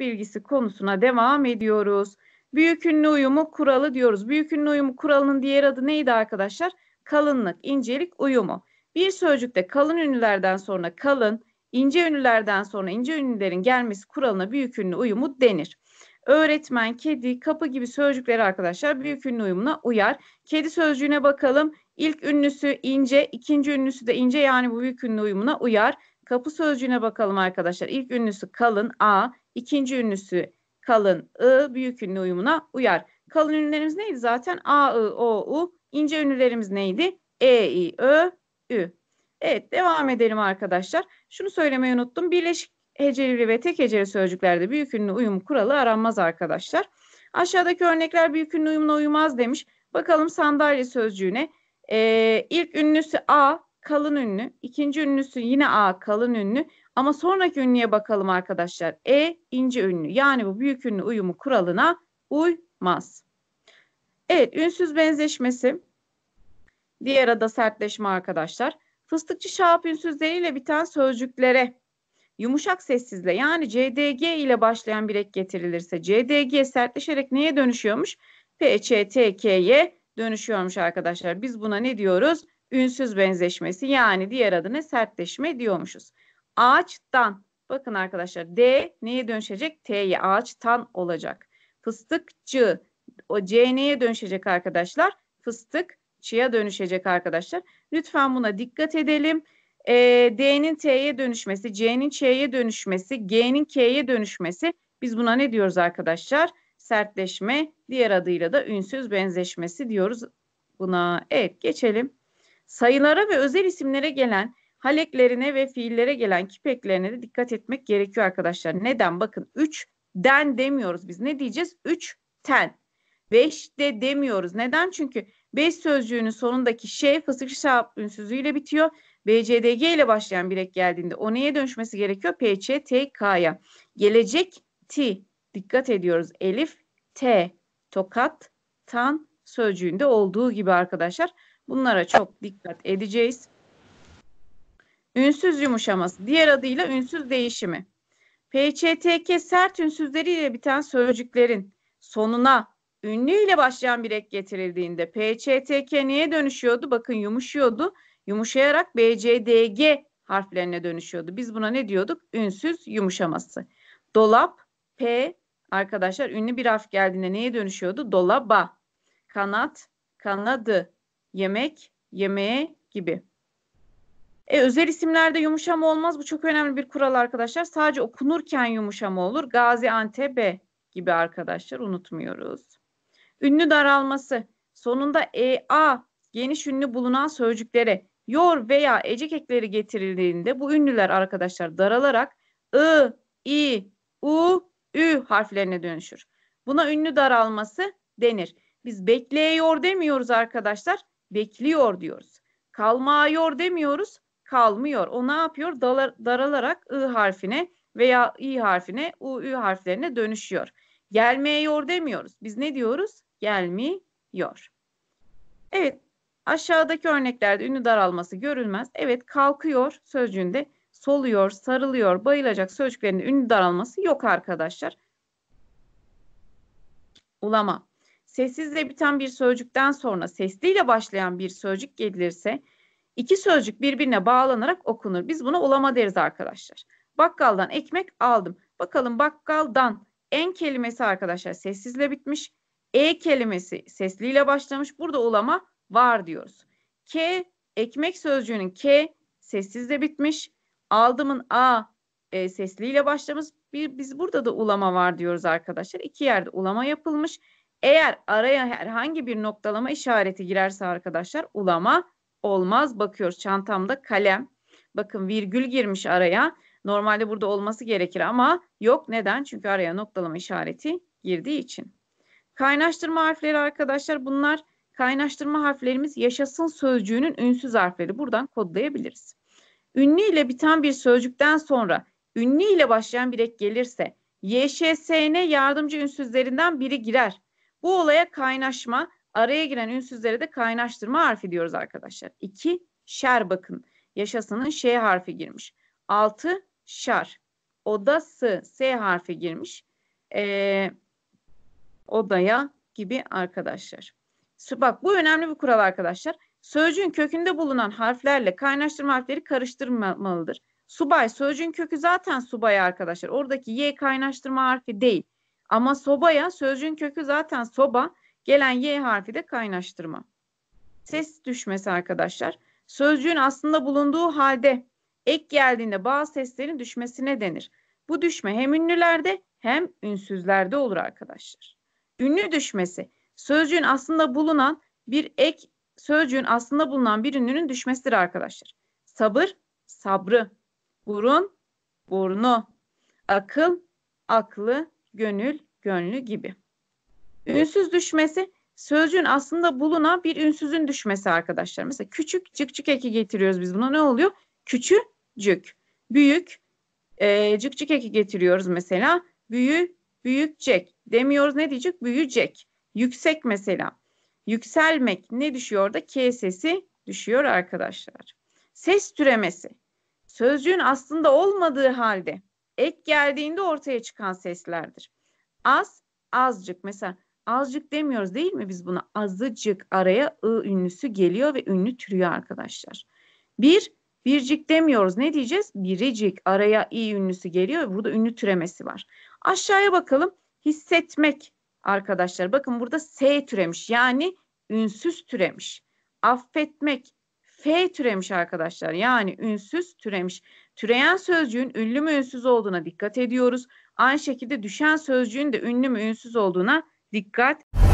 bilgisi konusuna devam ediyoruz. Büyük ünlü uyumu kuralı diyoruz. Büyük ünlü uyumu kuralının diğer adı neydi arkadaşlar? Kalınlık, incelik uyumu. Bir sözcükte kalın ünlülerden sonra kalın, ince ünlülerden sonra ince ünlülerin gelmesi kuralına büyük ünlü uyumu denir. Öğretmen, kedi, kapı gibi sözcükleri arkadaşlar büyük ünlü uyumuna uyar. Kedi sözcüğüne bakalım. İlk ünlüsü ince, ikinci ünlüsü de ince yani bu büyük ünlü uyumuna uyar. Kapı sözcüğüne bakalım arkadaşlar. İlk ünlüsü kalın A, ikinci ünlüsü kalın I, büyük ünlü uyumuna uyar. Kalın ünlülerimiz neydi zaten? A, I, O, U. İnce ünlülerimiz neydi? E, I, Ö, Ü. Evet devam edelim arkadaşlar. Şunu söylemeyi unuttum. Birleşik heceli ve tek heceli sözcüklerde büyük ünlü uyum kuralı aranmaz arkadaşlar. Aşağıdaki örnekler büyük ünlü uyumuna uymaz demiş. Bakalım sandalye sözcüğüne. Ee, ilk ünlüsü A, kalın ünlü. İkinci ünlüsü yine A kalın ünlü. Ama sonraki ünlüye bakalım arkadaşlar. E ince ünlü. Yani bu büyük ünlü uyumu kuralına uymaz. Evet ünsüz benzeşmesi. Diğer ada sertleşme arkadaşlar. Fıstıkçı Şahap ünsüzleriyle D ile biten sözcüklere yumuşak sessizle yani CDG ile başlayan bir ek getirilirse CDG sertleşerek neye dönüşüyormuş? PÇTK'ye dönüşüyormuş arkadaşlar. Biz buna ne diyoruz? ünsüz benzeşmesi yani diğer adına sertleşme diyormuşuz. Ağaçtan bakın arkadaşlar D neye dönüşecek? T'ye ağaçtan olacak. Fıstıkçı o C neye dönüşecek arkadaşlar? Fıstıkçıya dönüşecek arkadaşlar. Lütfen buna dikkat edelim. E, D'nin T'ye dönüşmesi, C'nin Ç'ye dönüşmesi, G'nin K'ye dönüşmesi biz buna ne diyoruz arkadaşlar? Sertleşme diğer adıyla da ünsüz benzeşmesi diyoruz buna. Evet geçelim sayılara ve özel isimlere gelen haleklerine ve fiillere gelen kipeklerine de dikkat etmek gerekiyor arkadaşlar. Neden? Bakın 3 den demiyoruz biz. Ne diyeceğiz? 3 ten. 5 de demiyoruz. Neden? Çünkü 5 sözcüğünün sonundaki şey fısık şap ünsüzüyle bitiyor. BCDG ile başlayan bir ek geldiğinde o neye dönüşmesi gerekiyor? PÇTK'ya. Gelecek T. Dikkat ediyoruz. Elif T. Tokat, tan sözcüğünde olduğu gibi arkadaşlar. Bunlara çok dikkat edeceğiz. Ünsüz yumuşaması, diğer adıyla ünsüz değişimi. PCTK sert ünsüzleriyle biten sözcüklerin sonuna ünlüyle başlayan bir ek getirildiğinde PCTK neye dönüşüyordu? Bakın yumuşuyordu. Yumuşayarak BCDG harflerine dönüşüyordu. Biz buna ne diyorduk? Ünsüz yumuşaması. Dolap P arkadaşlar ünlü bir harf geldiğinde neye dönüşüyordu? Dolaba. Kanat kanadı yemek, yemeğe gibi. E, özel isimlerde yumuşama olmaz. Bu çok önemli bir kural arkadaşlar. Sadece okunurken yumuşama olur. Gazi Gaziantep gibi arkadaşlar unutmuyoruz. Ünlü daralması. Sonunda e, a geniş ünlü bulunan sözcüklere yor veya ecek ekleri getirildiğinde bu ünlüler arkadaşlar daralarak ı, i, u, ü harflerine dönüşür. Buna ünlü daralması denir. Biz bekleyiyor demiyoruz arkadaşlar bekliyor diyoruz. Kalmıyor demiyoruz, kalmıyor. O ne yapıyor? Dalar, daralarak ı harfine veya i harfine, u, ü harflerine dönüşüyor. Gelmiyor demiyoruz. Biz ne diyoruz? Gelmiyor. Evet, aşağıdaki örneklerde ünlü daralması görülmez. Evet, kalkıyor sözcüğünde soluyor, sarılıyor, bayılacak sözcüklerinde ünlü daralması yok arkadaşlar. Ulama sessizle biten bir sözcükten sonra sesliyle başlayan bir sözcük gelirse iki sözcük birbirine bağlanarak okunur. Biz buna ulama deriz arkadaşlar. Bakkaldan ekmek aldım. Bakalım bakkaldan en kelimesi arkadaşlar sessizle bitmiş. E kelimesi sesliyle başlamış. Burada ulama var diyoruz. K ekmek sözcüğünün K sessizle bitmiş. Aldımın A e, sesliyle başlamış. Bir, biz burada da ulama var diyoruz arkadaşlar. İki yerde ulama yapılmış. Eğer araya herhangi bir noktalama işareti girerse arkadaşlar ulama olmaz. Bakıyoruz çantamda kalem. Bakın virgül girmiş araya. Normalde burada olması gerekir ama yok. Neden? Çünkü araya noktalama işareti girdiği için. Kaynaştırma harfleri arkadaşlar bunlar kaynaştırma harflerimiz yaşasın sözcüğünün ünsüz harfleri. Buradan kodlayabiliriz. Ünlü ile biten bir sözcükten sonra ünlü ile başlayan bir ek gelirse yşsne yardımcı ünsüzlerinden biri girer. Bu olaya kaynaşma, araya giren ünsüzlere de kaynaştırma harfi diyoruz arkadaşlar. İki şer bakın. Yaşasının ş harfi girmiş. Altı şar. Odası s harfi girmiş. Ee, odaya gibi arkadaşlar. Bak bu önemli bir kural arkadaşlar. Sözcüğün kökünde bulunan harflerle kaynaştırma harfleri karıştırmamalıdır. Subay sözcüğün kökü zaten subay arkadaşlar. Oradaki y kaynaştırma harfi değil. Ama sobaya sözcüğün kökü zaten soba. Gelen y harfi de kaynaştırma. Ses düşmesi arkadaşlar. Sözcüğün aslında bulunduğu halde ek geldiğinde bazı seslerin düşmesine denir. Bu düşme hem ünlülerde hem ünsüzlerde olur arkadaşlar. Ünlü düşmesi sözcüğün aslında bulunan bir ek sözcüğün aslında bulunan bir ünlünün düşmesidir arkadaşlar. Sabır sabrı, burun burnu, akıl aklı, gönül, gönlü gibi. Ünsüz düşmesi sözcüğün aslında bulunan bir ünsüzün düşmesi arkadaşlar. Mesela küçük cık cık eki getiriyoruz biz buna ne oluyor? Küçücük, büyük e, cık cık eki getiriyoruz mesela. Büyü, büyükcek demiyoruz ne diyecek? Büyücek. Yüksek mesela. Yükselmek ne düşüyor da K sesi düşüyor arkadaşlar. Ses türemesi. Sözcüğün aslında olmadığı halde ek geldiğinde ortaya çıkan seslerdir. Az, azcık. Mesela azcık demiyoruz değil mi biz buna? Azıcık araya ı ünlüsü geliyor ve ünlü türüyor arkadaşlar. Bir, bircik demiyoruz. Ne diyeceğiz? Biricik. Araya i ünlüsü geliyor. Burada ünlü türemesi var. Aşağıya bakalım. Hissetmek arkadaşlar. Bakın burada S türemiş. Yani ünsüz türemiş. Affetmek F türemiş arkadaşlar. Yani ünsüz türemiş. Türeyen sözcüğün ünlü mü ünsüz olduğuna dikkat ediyoruz. Aynı şekilde düşen sözcüğün de ünlü mü ünsüz olduğuna dikkat